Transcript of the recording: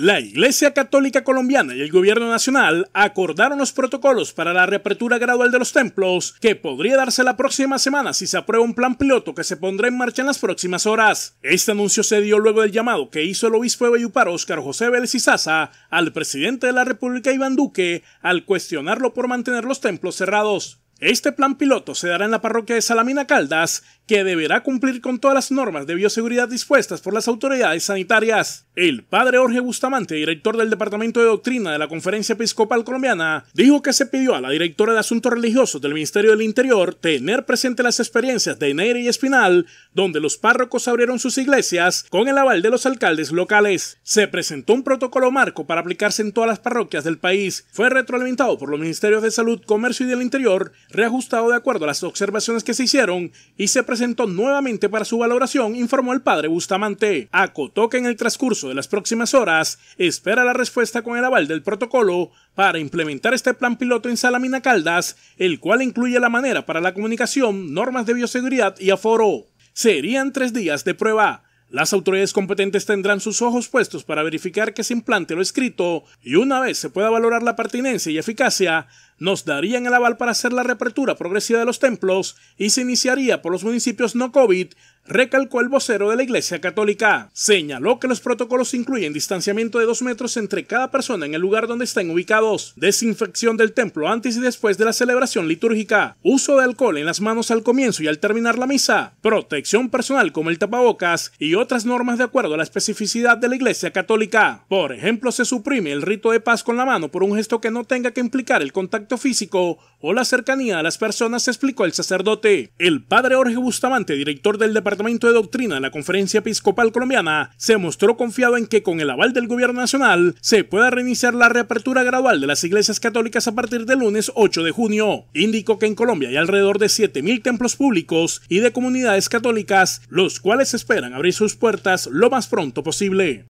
La Iglesia Católica Colombiana y el Gobierno Nacional acordaron los protocolos para la reapertura gradual de los templos, que podría darse la próxima semana si se aprueba un plan piloto que se pondrá en marcha en las próximas horas. Este anuncio se dio luego del llamado que hizo el obispo de para Óscar José Vélez al presidente de la República Iván Duque al cuestionarlo por mantener los templos cerrados. Este plan piloto se dará en la parroquia de Salamina Caldas que deberá cumplir con todas las normas de bioseguridad dispuestas por las autoridades sanitarias. El padre Jorge Bustamante, director del Departamento de Doctrina de la Conferencia Episcopal Colombiana, dijo que se pidió a la directora de Asuntos Religiosos del Ministerio del Interior tener presente las experiencias de Neira y Espinal, donde los párrocos abrieron sus iglesias con el aval de los alcaldes locales. Se presentó un protocolo marco para aplicarse en todas las parroquias del país. Fue retroalimentado por los Ministerios de Salud, Comercio y del Interior, reajustado de acuerdo a las observaciones que se hicieron y se presentó nuevamente para su valoración, informó el padre Bustamante. Acotó que en el transcurso de las próximas horas espera la respuesta con el aval del protocolo para implementar este plan piloto en Salamina Caldas, el cual incluye la manera para la comunicación, normas de bioseguridad y aforo. Serían tres días de prueba. Las autoridades competentes tendrán sus ojos puestos para verificar que se implante lo escrito y una vez se pueda valorar la pertinencia y eficacia, nos darían el aval para hacer la reapertura progresiva de los templos y se iniciaría por los municipios no COVID recalcó el vocero de la Iglesia Católica. Señaló que los protocolos incluyen distanciamiento de dos metros entre cada persona en el lugar donde estén ubicados, desinfección del templo antes y después de la celebración litúrgica, uso de alcohol en las manos al comienzo y al terminar la misa, protección personal como el tapabocas y otras normas de acuerdo a la especificidad de la Iglesia Católica. Por ejemplo, se suprime el rito de paz con la mano por un gesto que no tenga que implicar el contacto físico o la cercanía a las personas, explicó el sacerdote. El padre Jorge Bustamante, director del departamento de Doctrina de la Conferencia Episcopal Colombiana se mostró confiado en que con el aval del Gobierno Nacional se pueda reiniciar la reapertura gradual de las iglesias católicas a partir del lunes 8 de junio. Indicó que en Colombia hay alrededor de 7.000 templos públicos y de comunidades católicas, los cuales esperan abrir sus puertas lo más pronto posible.